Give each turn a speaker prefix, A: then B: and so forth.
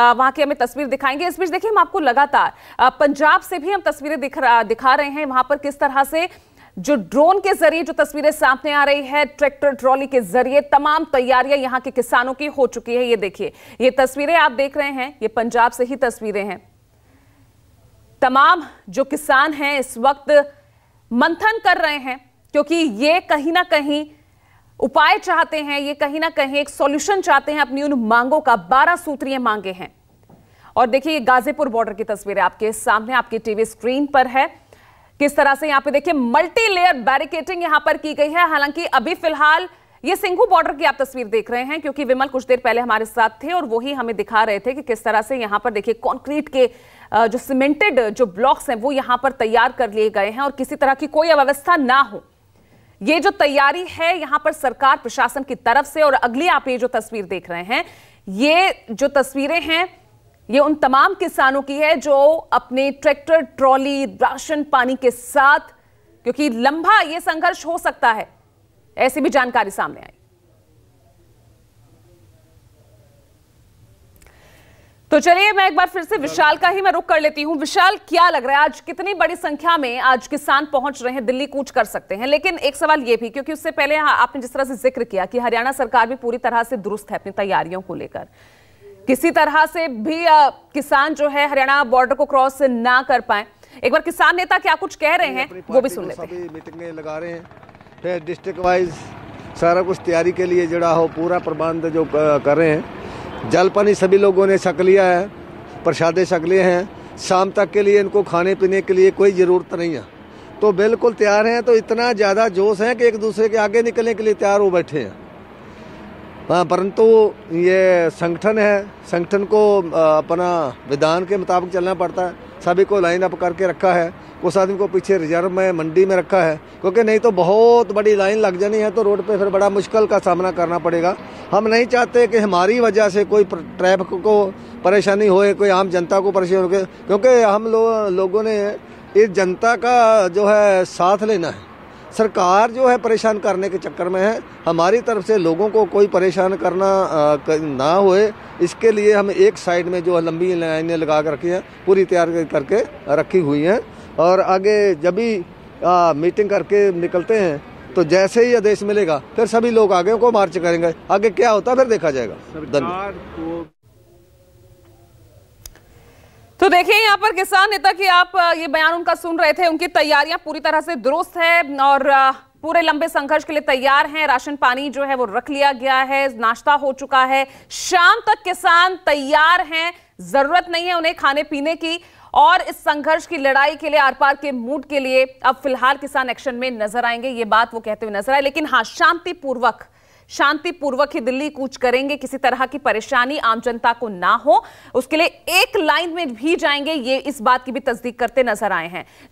A: वहाँ की हमें तस्वीर दिखाएंगे इस बीच देखिए हम आपको लगातार पंजाब से भी हम तस्वीरें दिख दिखा रहे हैं वहां पर किस तरह से जो ड्रोन के जरिए जो तस्वीरें सामने आ रही है ट्रैक्टर ट्रॉली के जरिए तमाम तैयारियां यहाँ के किसानों की हो चुकी है ये देखिए ये तस्वीरें आप देख रहे हैं ये पंजाब से ही तस्वीरें हैं तमाम जो किसान हैं इस वक्त मंथन कर रहे हैं क्योंकि ये कहीं ना कहीं उपाय चाहते हैं ये कहीं ना कहीं एक सॉल्यूशन चाहते हैं अपनी उन मांगों का बारह सूत्रीय मांगे हैं और देखिए गाजीपुर बॉर्डर की तस्वीरें आपके सामने आपकी टीवी स्क्रीन पर है किस तरह से यहां पे देखिए मल्टी लेयर बैरिकेटिंग यहां पर की गई है हालांकि अभी फिलहाल ये सिंघू बॉर्डर की आप तस्वीर देख रहे हैं क्योंकि विमल कुछ देर पहले हमारे साथ थे और वही हमें दिखा रहे थे कि किस तरह से यहां पर देखिए कंक्रीट के जो सीमेंटेड जो ब्लॉक्स हैं वो यहां पर तैयार कर लिए गए हैं और किसी तरह की कोई अव्यवस्था ना हो ये जो तैयारी है यहां पर सरकार प्रशासन की तरफ से और अगली आप ये जो तस्वीर देख रहे हैं ये जो तस्वीरें हैं ये उन तमाम किसानों की है जो अपने ट्रैक्टर ट्रॉली राशन पानी के साथ क्योंकि लंबा ये संघर्ष हो सकता है ऐसी भी जानकारी सामने आई तो चलिए मैं एक बार फिर से विशाल का ही मैं रुक कर लेती हूं विशाल क्या लग रहा है आज कितनी बड़ी संख्या में आज किसान पहुंच रहे हैं दिल्ली कूच कर सकते हैं लेकिन एक सवाल ये भी क्योंकि उससे पहले आपने जिस तरह से जिक्र किया कि हरियाणा सरकार भी पूरी तरह से दुरुस्त है अपनी तैयारियों को लेकर किसी तरह से भी आ, किसान जो है हरियाणा बॉर्डर को क्रॉस ना कर पाए एक बार किसान नेता क्या कुछ कह रहे हैं वो भी सुन लेते हैं मीटिंग लगा रहे हैं
B: फिर डिस्ट्रिक्ट वाइज सारा कुछ तैयारी के लिए जुड़ा हो पूरा प्रबंध जो कर रहे हैं जल पानी सभी लोगों ने छक लिया है प्रसादे छक लिए हैं शाम तक के लिए इनको खाने पीने के लिए कोई ज़रूरत नहीं है तो बिल्कुल तैयार हैं तो इतना ज़्यादा जोश है कि एक दूसरे के आगे निकलने के लिए तैयार हो बैठे हैं हाँ परंतु ये संगठन है संगठन को अपना विधान के मुताबिक चलना पड़ता है सभी को लाइन अप करके रखा है उस आदमी को पीछे रिजर्व में मंडी में रखा है क्योंकि नहीं तो बहुत बड़ी लाइन लग जानी है तो रोड पे फिर बड़ा मुश्किल का सामना करना पड़ेगा हम नहीं चाहते कि हमारी वजह से कोई ट्रैफिक को परेशानी होए कोई आम जनता को परेशानी हो क्योंकि हम लो, लोगों ने इस जनता का जो है साथ लेना है सरकार जो है परेशान करने के चक्कर में है हमारी तरफ से लोगों को कोई परेशान करना ना होए इसके लिए हम एक साइड में जो लंबी लाइनें लगा कर रखी हैं पूरी तैयार करके रखी हुई हैं और आगे जब भी मीटिंग करके निकलते हैं तो जैसे ही आदेश मिलेगा फिर सभी लोग आगे को मार्च करेंगे आगे क्या होता है फिर देखा जाएगा धन्यवाद
A: तो देखिए यहाँ पर किसान नेता की आप ये बयान उनका सुन रहे थे उनकी तैयारियां पूरी तरह से दुरुस्त है और पूरे लंबे संघर्ष के लिए तैयार हैं राशन पानी जो है वो रख लिया गया है नाश्ता हो चुका है शाम तक किसान तैयार हैं जरूरत नहीं है उन्हें खाने पीने की और इस संघर्ष की लड़ाई के लिए आर पार के मूड के लिए अब फिलहाल किसान एक्शन में नजर आएंगे ये बात वो कहते हुए नजर आए लेकिन हाँ शांतिपूर्वक शांतिपूर्वक ही दिल्ली कूच करेंगे किसी तरह की परेशानी आम जनता को ना हो उसके लिए एक लाइन में भी जाएंगे ये इस बात की भी तस्दीक करते नजर आए हैं